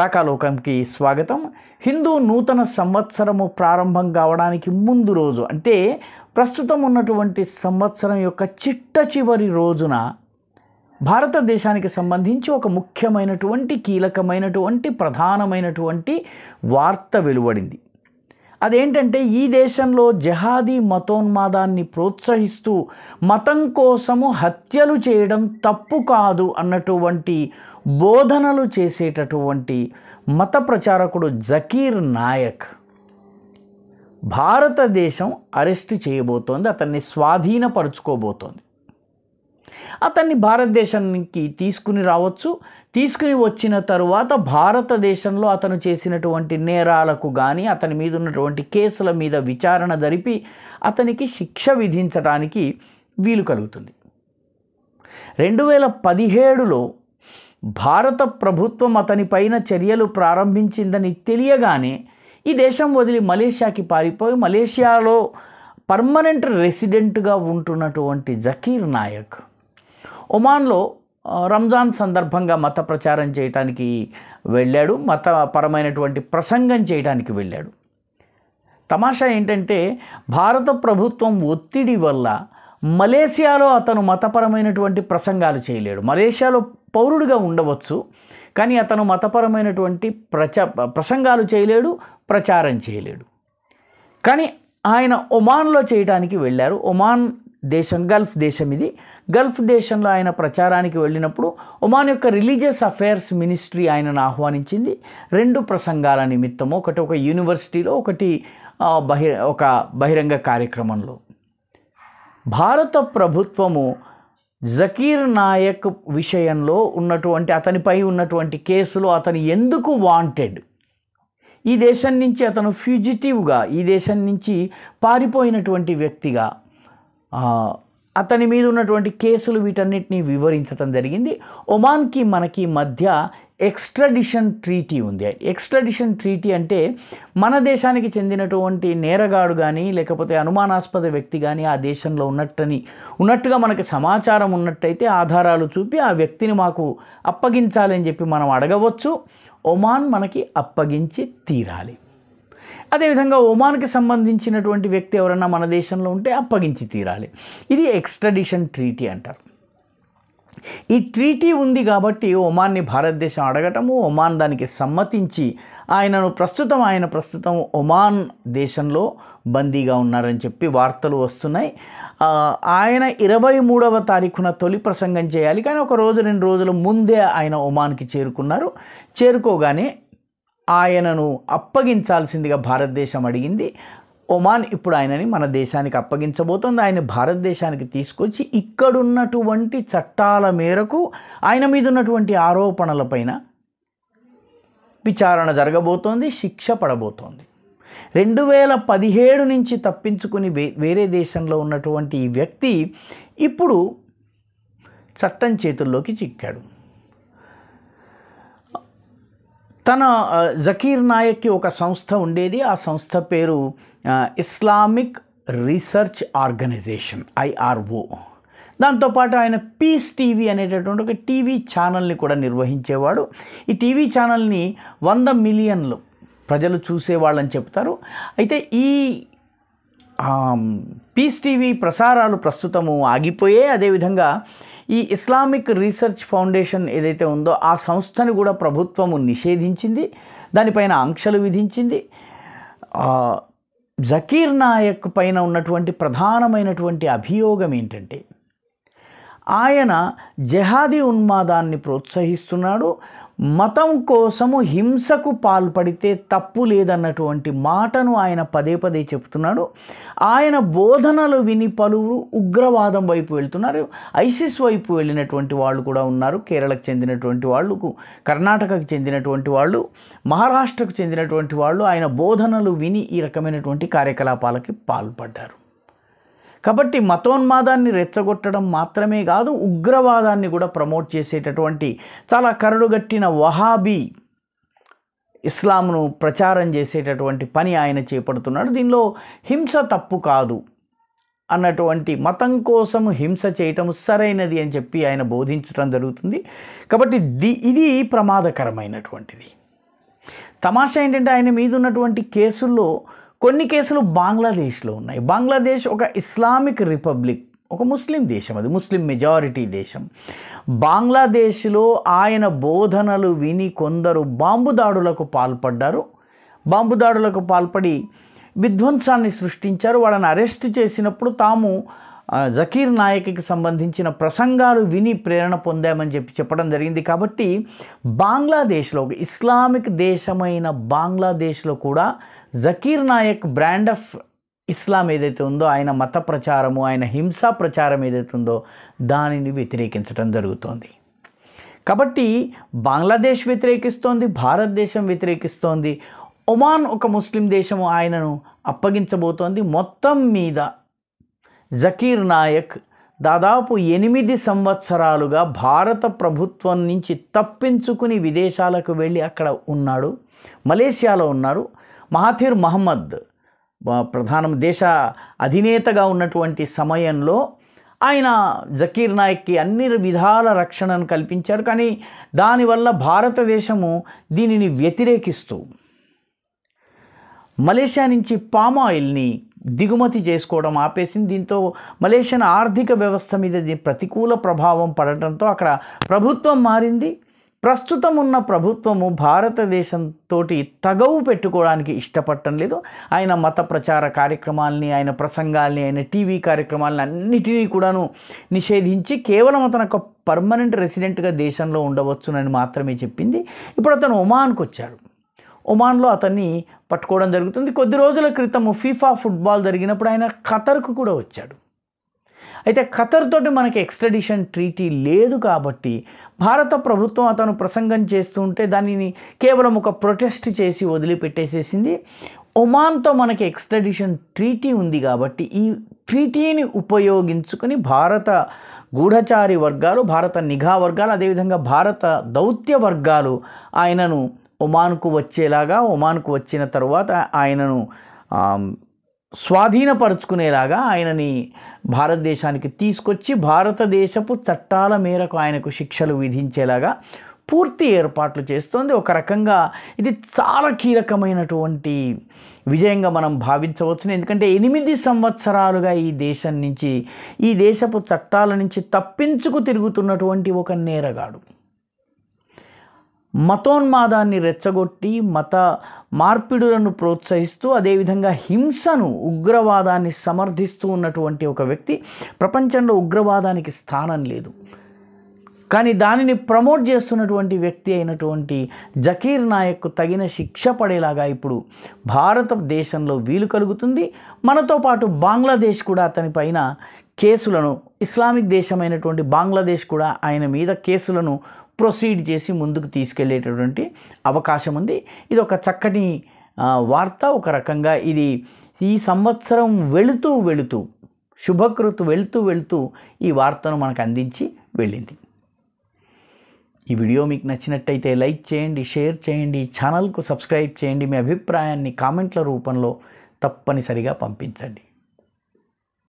రాకాలోకంకి స్వాగతం హిందూ నూతన సంవత్సరము ప్రారంభం కావడానికి ముందు రోజు అంటే ప్రస్తుతం ఉన్నటువంటి సంవత్సరం యొక్క చిట్ట చివరి రోజున భారతదేశానికి సంబంధించి ఒక ముఖ్యమైనటువంటి కీలకమైనటువంటి ప్రధానమైనటువంటి వార్త వెలువడింది అదేంటంటే ఈ దేశంలో జహాదీ మతోన్మాదాన్ని ప్రోత్సహిస్తూ మతం కోసము హత్యలు చేయడం తప్పు కాదు అన్నటువంటి బోధనలు చేసేటటువంటి మత ప్రచారకుడు జకీర్ నాయక్ భారతదేశం అరెస్ట్ చేయబోతోంది అతన్ని స్వాధీనపరుచుకోబోతోంది అతన్ని భారతదేశానికి తీసుకుని రావచ్చు తీసుకుని వచ్చిన తరువాత భారతదేశంలో అతను చేసినటువంటి నేరాలకు కానీ అతని మీద ఉన్నటువంటి కేసుల మీద విచారణ జరిపి అతనికి శిక్ష విధించడానికి వీలు కలుగుతుంది రెండు వేల పదిహేడులో భారత ప్రభుత్వం అతనిపైన చర్యలు ప్రారంభించిందని తెలియగానే ఈ దేశం వదిలి మలేషియాకి పారిపోయి మలేషియాలో పర్మనెంట్ రెసిడెంట్గా ఉంటున్నటువంటి జకీర్ నాయక్ ఒమాన్లో రంజాన్ సందర్భంగా మత ప్రచారం చేయడానికి వెళ్ళాడు మతపరమైనటువంటి ప్రసంగం చేయడానికి వెళ్ళాడు తమాషా ఏంటంటే భారత ప్రభుత్వం ఒత్తిడి వల్ల మలేషియాలో అతను మతపరమైనటువంటి ప్రసంగాలు చేయలేడు మలేషియాలో పౌరుడిగా ఉండవచ్చు కానీ అతను మతపరమైనటువంటి ప్రచ ప్రసంగాలు చేయలేడు ప్రచారం చేయలేడు కానీ ఆయన ఒమాన్లో చేయడానికి వెళ్ళారు ఒమాన్ దేశం గల్ఫ్ దేశం ఇది గల్ఫ్ దేశంలో ఆయన ప్రచారానికి వెళ్ళినప్పుడు ఒమాన్ యొక్క రిలీజియస్ అఫైర్స్ మినిస్ట్రీ ఆయనను ఆహ్వానించింది రెండు ప్రసంగాల నిమిత్తము ఒకటి ఒక యూనివర్సిటీలో ఒకటి బహిర ఒక బహిరంగ కార్యక్రమంలో భారత ప్రభుత్వము జకీర్ నాయక్ విషయంలో ఉన్నటువంటి అతనిపై ఉన్నటువంటి కేసులో అతను ఎందుకు వాంటెడ్ ఈ దేశం నుంచి అతను ఫ్యూజిటివ్గా ఈ దేశం నుంచి పారిపోయినటువంటి వ్యక్తిగా అతని మీద ఉన్నటువంటి కేసులు వీటన్నిటిని వివరించడం జరిగింది ఒమాన్కి మనకి మధ్య ఎక్స్ట్రడిషన్ ట్రీటీ ఉంది ఎక్స్ట్రడిషన్ ట్రీటీ అంటే మన దేశానికి చెందినటువంటి నేరగాడు కానీ లేకపోతే అనుమానాస్పద వ్యక్తి కానీ ఆ దేశంలో ఉన్నట్టని ఉన్నట్టుగా మనకి సమాచారం ఉన్నట్టయితే ఆధారాలు చూపి ఆ వ్యక్తిని మాకు అప్పగించాలని చెప్పి మనం అడగవచ్చు ఒమాన్ మనకి అప్పగించి తీరాలి అదేవిధంగా ఒమాన్కి సంబంధించినటువంటి వ్యక్తి ఎవరన్నా మన దేశంలో ఉంటే అప్పగించి తీరాలి ఇది ఎక్స్ట్రడిషన్ ట్రీటీ అంటారు ఈ ట్రీటీ ఉంది కాబట్టి ఒమాన్ని భారతదేశం అడగటము ఒమాన్ దానికి సమ్మతించి ఆయనను ప్రస్తుతం ఆయన ప్రస్తుతం ఒమాన్ దేశంలో బందీగా ఉన్నారని చెప్పి వార్తలు వస్తున్నాయి ఆయన ఇరవై మూడవ తారీఖున తొలి ప్రసంగం చేయాలి కానీ ఒక రోజు రెండు రోజుల ముందే ఆయన ఒమాన్కి చేరుకున్నారు చేరుకోగానే ఆయనను అప్పగించాల్సిందిగా భారతదేశం అడిగింది ఒమాన్ ఇప్పుడు ఆయనని మన దేశానికి అప్పగించబోతోంది ఆయన భారతదేశానికి తీసుకొచ్చి ఇక్కడున్నటువంటి చట్టాల మేరకు ఆయన మీద ఉన్నటువంటి ఆరోపణలపైన విచారణ జరగబోతోంది శిక్ష పడబోతోంది రెండు వేల పదిహేడు నుంచి తప్పించుకుని వే వేరే దేశంలో ఉన్నటువంటి ఈ వ్యక్తి ఇప్పుడు చట్టం చేతుల్లోకి చిక్కాడు తన జకీర్ నాయక్కి ఒక సంస్థ ఉండేది ఆ సంస్థ పేరు ఇస్లామిక్ రీసెర్చ్ ఆర్గనైజేషన్ ఐఆర్ఓ దాంతోపాటు ఆయన పీస్ టీవీ అనేటటువంటి ఒక టీవీ ఛానల్ని కూడా నిర్వహించేవాడు ఈ టీవీ ఛానల్ని వంద మిలియన్లు ప్రజలు చూసేవాళ్ళని చెప్తారు అయితే ఈ పీస్ టీవీ ప్రసారాలు ప్రస్తుతము ఆగిపోయే అదేవిధంగా ఈ ఇస్లామిక్ రీసెర్చ్ ఫౌండేషన్ ఏదైతే ఉందో ఆ సంస్థను కూడా ప్రభుత్వము నిషేధించింది దానిపైన ఆంక్షలు విధించింది జకీర్ నాయక్ పైన ఉన్నటువంటి ప్రధానమైనటువంటి అభియోగం ఏంటంటే ఆయన జహాదీ ఉన్మాదాన్ని ప్రోత్సహిస్తున్నాడు మతం కోసము హింసకు పాల్పడితే తప్పు లేదన్నటువంటి మాటను ఆయన పదే పదే చెప్తున్నాడు ఆయన బోధనలు విని పలువురు ఉగ్రవాదం వైపు వెళ్తున్నారు ఐసిస్ వైపు వెళ్ళినటువంటి వాళ్ళు కూడా ఉన్నారు కేరళకు చెందినటువంటి వాళ్ళు కర్ణాటకకు చెందినటువంటి వాళ్ళు మహారాష్ట్రకు చెందినటువంటి వాళ్ళు ఆయన బోధనలు విని ఈ రకమైనటువంటి కార్యకలాపాలకి పాల్పడ్డారు కాబట్టి మతోన్మాదాన్ని రెచ్చగొట్టడం మాత్రమే కాదు ఉగ్రవాదాన్ని కూడా ప్రమోట్ చేసేటటువంటి చాలా కరడుగట్టిన వహాబీ ఇస్లాంను ప్రచారం చేసేటటువంటి పని ఆయన చేపడుతున్నాడు దీనిలో హింస తప్పు కాదు అన్నటువంటి మతం కోసం హింస చేయటం సరైనది అని చెప్పి ఆయన బోధించడం జరుగుతుంది కాబట్టి ది ఇది ప్రమాదకరమైనటువంటిది తమాషా ఏంటంటే ఆయన మీద ఉన్నటువంటి కేసుల్లో కొన్ని కేసులు బంగ్లాదేశ్లో ఉన్నాయి బంగ్లాదేశ్ ఒక ఇస్లామిక్ రిపబ్లిక్ ఒక ముస్లిం దేశం అది ముస్లిం మెజారిటీ దేశం బంగ్లాదేశ్లో ఆయన బోధనలు విని కొందరు బాంబు దాడులకు పాల్పడ్డారు బాంబు దాడులకు పాల్పడి విధ్వంసాన్ని సృష్టించారు వాళ్ళని అరెస్ట్ చేసినప్పుడు తాము జకీర్ నాయక్కి సంబంధించిన ప్రసంగాలు విని ప్రేరణ పొందామని చెప్పి చెప్పడం జరిగింది కాబట్టి బంగ్లాదేశ్లో ఒక ఇస్లామిక్ దేశమైన బంగ్లాదేశ్లో కూడా Zakir Naik brand of Islam ఏదైతే ఉందో ఆయన మత ప్రచారము ఆయన హింసా ప్రచారం ఏదైతే ఉందో దానిని వ్యతిరేకించడం జరుగుతోంది కాబట్టి బంగ్లాదేశ్ వ్యతిరేకిస్తోంది భారతదేశం వ్యతిరేకిస్తోంది ఒమాన్ ఒక ముస్లిం దేశము ఆయనను అప్పగించబోతోంది మొత్తం మీద జకీర్ నాయక్ దాదాపు ఎనిమిది సంవత్సరాలుగా భారత ప్రభుత్వం నుంచి తప్పించుకుని విదేశాలకు వెళ్ళి అక్కడ ఉన్నాడు మలేషియాలో ఉన్నారు మహాథీర్ మహమ్మద్ ప్రధానం దేశ అధినేతగా ఉన్నటువంటి సమయంలో ఆయన జకీర్ నాయక్కి అన్ని విధాల రక్షణను కల్పించారు కానీ దానివల్ల భారతదేశము దీనిని వ్యతిరేకిస్తూ మలేషియా నుంచి పామ్ ఆయిల్ని దిగుమతి చేసుకోవడం ఆపేసింది దీంతో మలేషియన్ ఆర్థిక వ్యవస్థ మీద ప్రతికూల ప్రభావం పడటంతో అక్కడ ప్రభుత్వం మారింది ప్రస్తుతం ఉన్న ప్రభుత్వము భారతదేశంతో తగవు పెట్టుకోవడానికి ఇష్టపడటం లేదు ఆయన మత ప్రచార కార్యక్రమాల్ని ఆయన ప్రసంగాల్ని ఆయన టీవీ కార్యక్రమాలని అన్నిటినీ కూడాను నిషేధించి కేవలం అతను ఒక పర్మనెంట్ రెసిడెంట్గా దేశంలో ఉండవచ్చునని మాత్రమే చెప్పింది ఇప్పుడు అతను ఒమాన్కి వచ్చాడు ఒమాన్లో అతన్ని పట్టుకోవడం జరుగుతుంది కొద్ది రోజుల క్రితం ఫీఫా ఫుట్బాల్ జరిగినప్పుడు ఆయన ఖతర్కు కూడా వచ్చాడు అయితే ఖతర్ తోటి మనకి ఎక్స్ట్రడిషన్ ట్రీటీ లేదు కాబట్టి భారత ప్రభుత్వం అతను ప్రసంగం చేస్తుంటే దానిని కేవలం ఒక ప్రొటెస్ట్ చేసి వదిలిపెట్టేసేసింది ఒమాన్తో మనకి ఎక్స్ట్రడిషన్ ట్రీటీ ఉంది కాబట్టి ఈ ట్రీటీని ఉపయోగించుకుని భారత గూఢచారి వర్గాలు భారత నిఘా వర్గాలు అదేవిధంగా భారత దౌత్య వర్గాలు ఆయనను ఒమాన్కు వచ్చేలాగా ఒమాన్కు వచ్చిన తర్వాత ఆయనను స్వాధీనపరుచుకునేలాగా ఆయనని భారతదేశానికి తీసుకొచ్చి భారతదేశపు చట్టాల మేరకు ఆయనకు శిక్షలు విధించేలాగా పూర్తి ఏర్పాట్లు చేస్తోంది ఒక రకంగా ఇది చాలా కీలకమైనటువంటి విజయంగా మనం భావించవచ్చు ఎందుకంటే ఎనిమిది సంవత్సరాలుగా ఈ దేశం నుంచి ఈ దేశపు చట్టాల నుంచి తప్పించుకు తిరుగుతున్నటువంటి ఒక నేరగాడు మతోన్మాదాన్ని రెచ్చగొట్టి మత మార్పిడులను ప్రోత్సహిస్తూ అదేవిధంగా హింసను ఉగ్రవాదాన్ని సమర్థిస్తూ ఉన్నటువంటి ఒక వ్యక్తి ప్రపంచంలో ఉగ్రవాదానికి స్థానం లేదు కానీ దానిని ప్రమోట్ చేస్తున్నటువంటి వ్యక్తి అయినటువంటి జకీర్ నాయక్కు తగిన శిక్ష పడేలాగా ఇప్పుడు భారతదేశంలో వీలు కలుగుతుంది మనతో పాటు బంగ్లాదేశ్ కూడా అతని పైన కేసులను ఇస్లామిక్ దేశమైనటువంటి బంగ్లాదేశ్ కూడా ఆయన మీద కేసులను ప్రొసీడ్ చేసి ముందుకు తీసుకెళ్లేటటువంటి అవకాశం ఉంది ఇది ఒక చక్కని వార్త ఒక రకంగా ఇది ఈ సంవత్సరం వెళుతూ వెళుతూ శుభకృతు వెళుతూ వెళుతూ ఈ వార్తను మనకు అందించి వెళ్ళింది ఈ వీడియో మీకు నచ్చినట్టయితే లైక్ చేయండి షేర్ చేయండి ఛానల్కు సబ్స్క్రైబ్ చేయండి మీ అభిప్రాయాన్ని కామెంట్ల రూపంలో తప్పనిసరిగా పంపించండి